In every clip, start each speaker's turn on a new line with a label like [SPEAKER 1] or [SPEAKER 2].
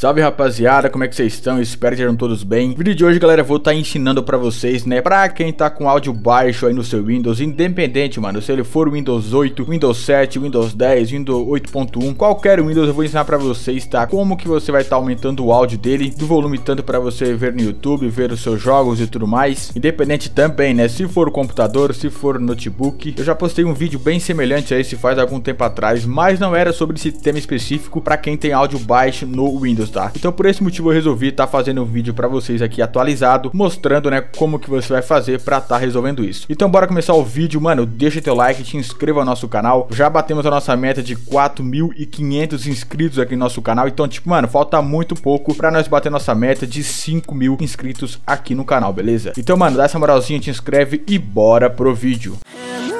[SPEAKER 1] Salve rapaziada, como é que vocês estão? Espero que estejam todos bem. No vídeo de hoje, galera, eu vou estar tá ensinando pra vocês, né? Pra quem tá com áudio baixo aí no seu Windows, independente, mano. Se ele for Windows 8, Windows 7, Windows 10, Windows 8.1, qualquer Windows, eu vou ensinar pra vocês, tá? Como que você vai estar tá aumentando o áudio dele, do volume tanto pra você ver no YouTube, ver os seus jogos e tudo mais. Independente também, né? Se for computador, se for notebook. Eu já postei um vídeo bem semelhante a esse faz algum tempo atrás, mas não era sobre esse tema específico pra quem tem áudio baixo no Windows tá? Então por esse motivo eu resolvi estar tá fazendo um vídeo para vocês aqui atualizado, mostrando, né, como que você vai fazer para estar tá resolvendo isso. Então bora começar o vídeo, mano, deixa teu like, te inscreva no nosso canal, já batemos a nossa meta de 4.500 inscritos aqui no nosso canal, então tipo, mano, falta muito pouco para nós bater nossa meta de 5.000 mil inscritos aqui no canal, beleza? Então, mano, dá essa moralzinha, te inscreve e bora pro vídeo. Hello. É,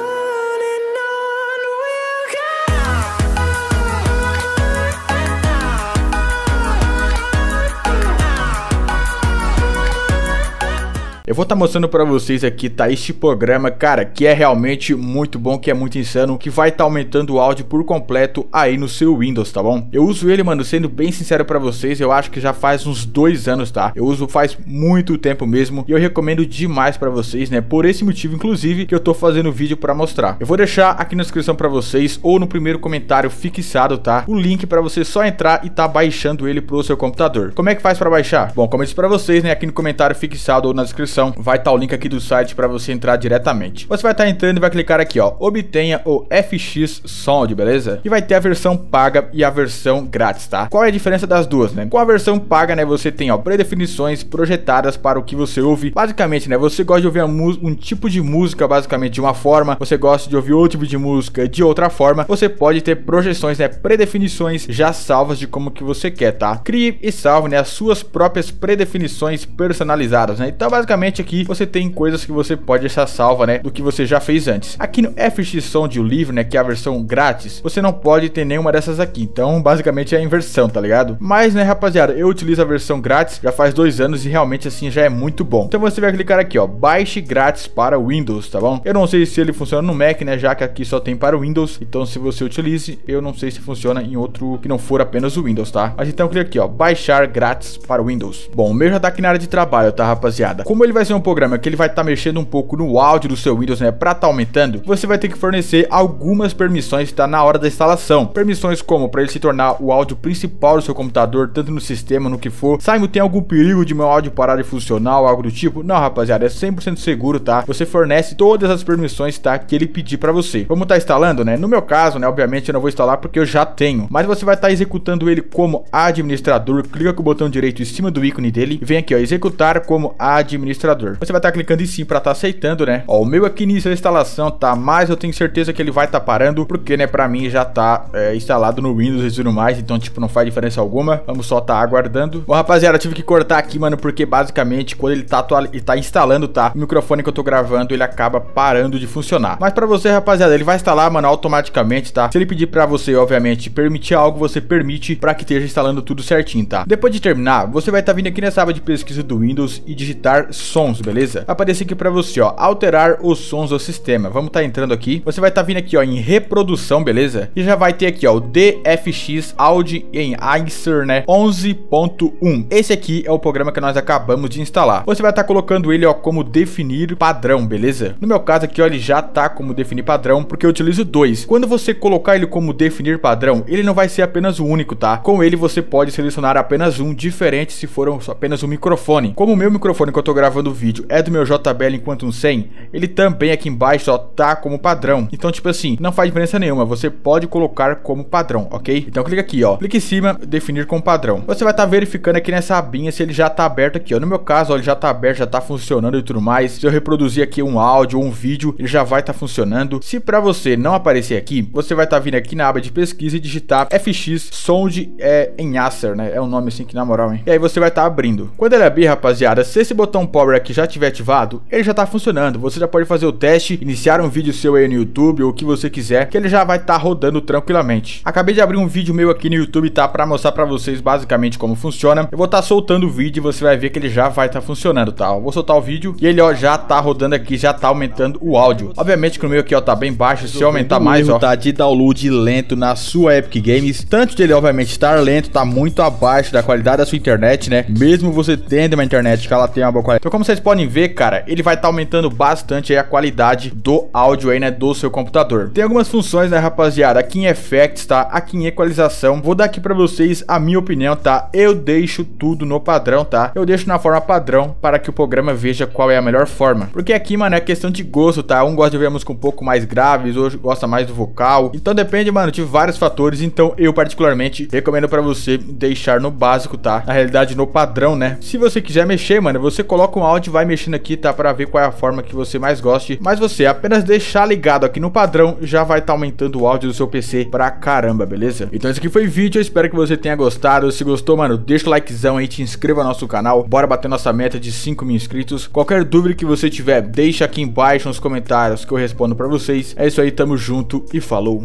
[SPEAKER 1] vou estar tá mostrando para vocês aqui, tá? Este programa, cara, que é realmente muito bom, que é muito insano, que vai estar tá aumentando o áudio por completo aí no seu Windows, tá bom? Eu uso ele, mano, sendo bem sincero para vocês, eu acho que já faz uns dois anos, tá? Eu uso faz muito tempo mesmo e eu recomendo demais para vocês, né? Por esse motivo, inclusive, que eu tô fazendo o vídeo para mostrar. Eu vou deixar aqui na descrição para vocês ou no primeiro comentário fixado, tá? O link para você só entrar e tá baixando ele pro seu computador. Como é que faz para baixar? Bom, como eu disse para vocês, né? Aqui no comentário fixado ou na descrição, vai estar tá o link aqui do site para você entrar diretamente. Você vai estar tá entrando e vai clicar aqui, ó, obtenha o FX Sound, beleza? E vai ter a versão paga e a versão grátis, tá? Qual é a diferença das duas, né? Com a versão paga, né, você tem, ó, predefinições projetadas para o que você ouve. Basicamente, né, você gosta de ouvir um tipo de música, basicamente, de uma forma, você gosta de ouvir outro tipo de música de outra forma, você pode ter projeções, né, predefinições já salvas de como que você quer, tá? Crie e salve, né, as suas próprias predefinições personalizadas, né? Então, basicamente, aqui você tem coisas que você pode deixar salva, né, do que você já fez antes. Aqui no FX Sound Livre, né, que é a versão grátis, você não pode ter nenhuma dessas aqui. Então, basicamente é a inversão, tá ligado? Mas, né, rapaziada, eu utilizo a versão grátis já faz dois anos e realmente assim já é muito bom. Então você vai clicar aqui, ó, baixe grátis para Windows, tá bom? Eu não sei se ele funciona no Mac, né, já que aqui só tem para Windows. Então, se você utilize, eu não sei se funciona em outro que não for apenas o Windows, tá? Mas então clica aqui, ó, baixar grátis para Windows. Bom, o meu já tá aqui na área de trabalho, tá, rapaziada? Como ele vai vai ser um programa que ele vai estar tá mexendo um pouco no áudio do seu Windows, né, para estar tá aumentando, você vai ter que fornecer algumas permissões tá na hora da instalação. Permissões como para ele se tornar o áudio principal do seu computador, tanto no sistema, no que for. Simon, tem algum perigo de meu áudio parar de funcionar ou algo do tipo? Não, rapaziada, é 100% seguro, tá? Você fornece todas as permissões, tá, que ele pedir para você. Vamos estar tá instalando, né? No meu caso, né, obviamente eu não vou instalar porque eu já tenho, mas você vai estar tá executando ele como administrador. Clica com o botão direito em cima do ícone dele e vem aqui, ó, executar como administrador você vai estar tá clicando em sim para estar tá aceitando, né? Ó, o meu aqui iniciou a instalação, tá? Mas eu tenho certeza que ele vai estar tá parando, porque, né, para mim já tá é, instalado no Windows e tudo mais, então, tipo, não faz diferença alguma. Vamos só tá aguardando. Bom, rapaziada, tive que cortar aqui, mano, porque basicamente quando ele tá, atual... ele tá instalando, tá? O microfone que eu tô gravando, ele acaba parando de funcionar. Mas para você, rapaziada, ele vai instalar, mano, automaticamente, tá? Se ele pedir para você, obviamente, permitir algo, você permite para que esteja instalando tudo certinho, tá? Depois de terminar, você vai estar tá vindo aqui nessa aba de pesquisa do Windows e digitar som sons, beleza? Aparece aqui para você, ó, alterar os sons do sistema. Vamos estar tá entrando aqui. Você vai estar tá vindo aqui, ó, em reprodução, beleza? E já vai ter aqui, ó, o DFX Audi em Acer, né, 11.1. Esse aqui é o programa que nós acabamos de instalar. Você vai estar tá colocando ele, ó, como definir padrão, beleza? No meu caso aqui, ó, ele já tá como definir padrão, porque eu utilizo dois. Quando você colocar ele como definir padrão, ele não vai ser apenas o único, tá? Com ele você pode selecionar apenas um, diferente se for apenas um microfone. Como o meu microfone que eu tô gravando do vídeo é do meu JBL enquanto um 100, ele também aqui embaixo ó, tá como padrão. Então tipo assim, não faz diferença nenhuma, você pode colocar como padrão, ok? Então clica aqui ó, clica em cima, definir como padrão. Você vai estar tá verificando aqui nessa abinha se ele já tá aberto aqui ó, no meu caso ó, ele já tá aberto, já tá funcionando e tudo mais. Se eu reproduzir aqui um áudio ou um vídeo, ele já vai estar tá funcionando. Se pra você não aparecer aqui, você vai estar tá vindo aqui na aba de pesquisa e digitar FX Sound é, em Acer, né? É um nome assim que na moral, hein? E aí você vai estar tá abrindo. Quando ele abrir, rapaziada, se esse botão power que já tiver ativado, ele já está funcionando. Você já pode fazer o teste, iniciar um vídeo seu aí no YouTube ou o que você quiser, que ele já vai estar tá rodando tranquilamente. Acabei de abrir um vídeo meu aqui no YouTube, tá? Pra mostrar pra vocês basicamente como funciona. Eu vou estar tá soltando o vídeo e você vai ver que ele já vai estar tá funcionando, tá? Eu vou soltar o vídeo e ele, ó, já está rodando aqui, já está aumentando o áudio. Obviamente que o meu aqui, ó, tá bem baixo. Se eu aumentar mais, ó. Tá de download lento na sua Epic Games. Tanto dele, obviamente, estar tá lento, tá muito abaixo da qualidade da sua internet, né? Mesmo você tendo uma internet que ela tem uma boa qualidade. Então, como você vocês podem ver, cara, ele vai estar tá aumentando bastante a qualidade do áudio aí, né, do seu computador. Tem algumas funções, né, rapaziada, aqui em Effects, tá, aqui em Equalização. Vou dar aqui pra vocês a minha opinião, tá, eu deixo tudo no padrão, tá, eu deixo na forma padrão para que o programa veja qual é a melhor forma. Porque aqui, mano, é questão de gosto, tá, um gosta de ver a música um pouco mais graves, outro gosta mais do vocal. Então depende, mano, de vários fatores, então eu particularmente recomendo pra você deixar no básico, tá, na realidade no padrão, né. Se você quiser mexer, mano, você coloca um áudio pode vai mexendo aqui, tá? Para ver qual é a forma que você mais goste. Mas você apenas deixar ligado aqui no padrão, já vai tá aumentando o áudio do seu PC pra caramba, beleza? Então esse aqui foi o vídeo, eu espero que você tenha gostado. Se gostou, mano, deixa o likezão aí, te inscreva no nosso canal. Bora bater nossa meta de 5 mil inscritos. Qualquer dúvida que você tiver, deixa aqui embaixo nos comentários que eu respondo pra vocês. É isso aí, tamo junto e falou!